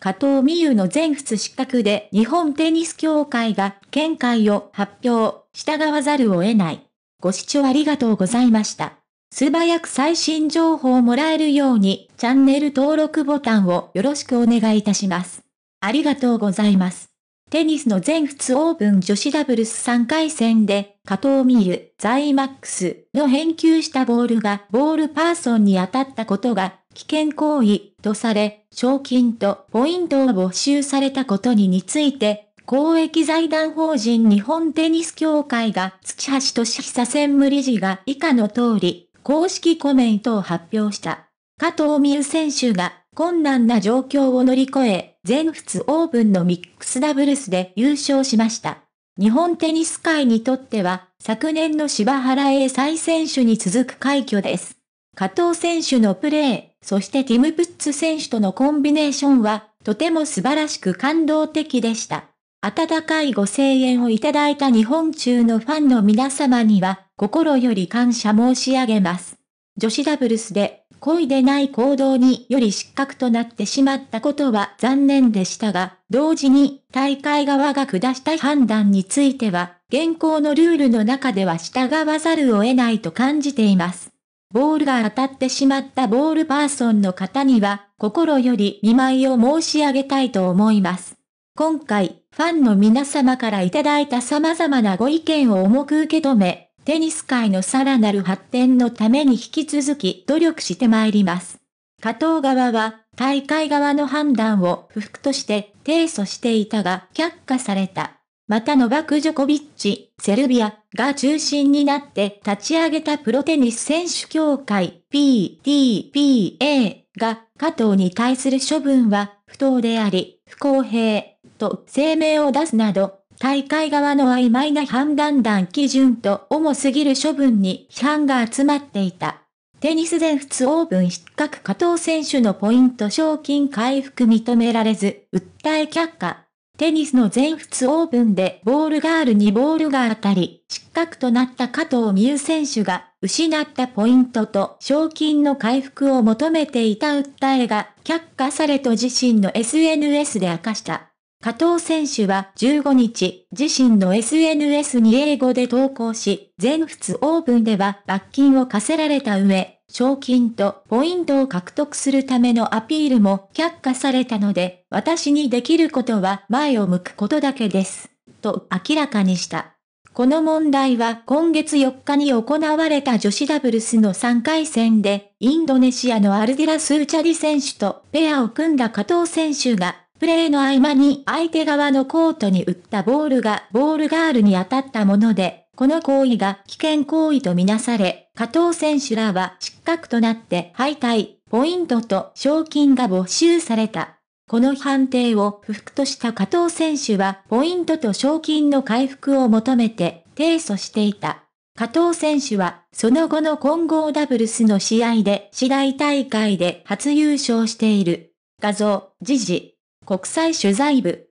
加藤美優の全仏失格で日本テニス協会が見解を発表、従わざるを得ない。ご視聴ありがとうございました。素早く最新情報をもらえるようにチャンネル登録ボタンをよろしくお願いいたします。ありがとうございます。テニスの全仏オープン女子ダブルス3回戦で、加藤美優、ザイマックスの返球したボールがボールパーソンに当たったことが危険行為とされ、賞金とポイントを没収されたことにについて、公益財団法人日本テニス協会が土橋俊久専務理事が以下の通り、公式コメントを発表した。加藤美優選手が困難な状況を乗り越え、全仏オープンのミックスダブルスで優勝しました。日本テニス界にとっては、昨年の柴原英才選手に続く快挙です。加藤選手のプレー、そしてティム・プッツ選手とのコンビネーションは、とても素晴らしく感動的でした。温かいご声援をいただいた日本中のファンの皆様には、心より感謝申し上げます。女子ダブルスで故意でない行動により失格となってしまったことは残念でしたが、同時に大会側が下した判断については、現行のルールの中では従わざるを得ないと感じています。ボールが当たってしまったボールパーソンの方には、心より見舞いを申し上げたいと思います。今回、ファンの皆様からいただいた様々なご意見を重く受け止め、テニス界のさらなる発展のために引き続き努力してまいります。加藤側は、大会側の判断を不服として提訴していたが却下された。またノバク・ジョコビッチ、セルビアが中心になって立ち上げたプロテニス選手協会 PTPA が加藤に対する処分は不当であり不公平と声明を出すなど大会側の曖昧な判断団基準と重すぎる処分に批判が集まっていた。テニス全仏オープン失格加藤選手のポイント賞金回復認められず、訴え却下。テニスの全仏オープンでボールガールにボールが当たり、失格となった加藤美優選手が、失ったポイントと賞金の回復を求めていた訴えが却下されと自身の SNS で明かした。加藤選手は15日、自身の SNS に英語で投稿し、全仏オープンでは罰金を課せられた上、賞金とポイントを獲得するためのアピールも却下されたので、私にできることは前を向くことだけです。と明らかにした。この問題は今月4日に行われた女子ダブルスの3回戦で、インドネシアのアルディラ・スーチャリ選手とペアを組んだ加藤選手がプレーの合間に相手側のコートに打ったボールがボールガールに当たったもので、この行為が危険行為とみなされ、加藤選手らは失格となって敗退、ポイントと賞金が没収された。この判定を不服とした加藤選手は、ポイントと賞金の回復を求めて提訴していた。加藤選手は、その後の混合ダブルスの試合で、次第大会で初優勝している。画像、時事。国際取材部